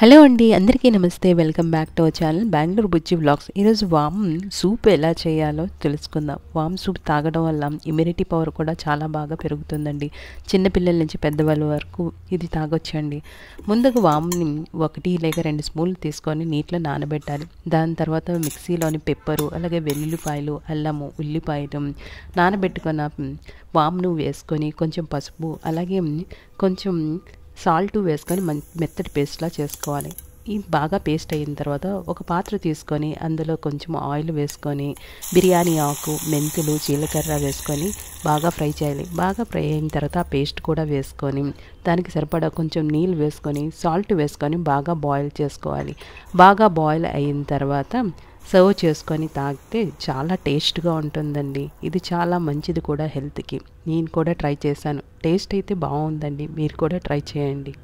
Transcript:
hello అండి అందరికీ నమస్తే welcome back to our channel Bengaluru Bujji blogs ఈరోజు వామ్ సూప్ ఎలా చేయాలో తెలుసుకుందాం వామ్ సూప్ తాగడం వల్ల ఇమ్యూనిటీ పవర్ కూడా చాలా బాగా పెరుగుతుందండి చిన్నపిల్లల నుంచి పెద్దవాళ్ళ వరకు ఇది తాగొచ్చండి ముందుగా వామ్ని ఒకటి లేక రెండు స్పూన్లు తీసుకొని నీటిలో నానబెట్టాలి దాని తర్వాత మిక్సీలోని పెప్పరు అలాగే వెల్లుల్లిపాయలు అల్లము ఉల్లిపాయలు నానబెట్టుకున్న వామ్ను వేసుకొని కొంచెం పసుపు అలాగే కొంచెం సాల్ట్ వేసుకొని మెత్తటి పేస్ట్లా చేసుకోవాలి ఈ బాగా పేస్ట్ అయిన తర్వాత ఒక పాత్ర తీసుకొని అందులో కొంచెం ఆయిల్ వేసుకొని బిర్యానీ ఆకు మెంతులు జీలకర్ర వేసుకొని బాగా ఫ్రై చేయాలి బాగా ఫ్రై అయిన తర్వాత పేస్ట్ కూడా వేసుకొని దానికి సరిపడా కొంచెం నీళ్ళు వేసుకొని సాల్ట్ వేసుకొని బాగా బాయిల్ చేసుకోవాలి బాగా బాయిల్ అయిన తర్వాత సర్వ్ చేసుకొని తాగితే చాలా టేస్ట్గా ఉంటుందండి ఇది చాలా మంచిది కూడా హెల్త్కి నేను కూడా ట్రై చేశాను టేస్ట్ అయితే బాగుందండి మీరు కూడా ట్రై చేయండి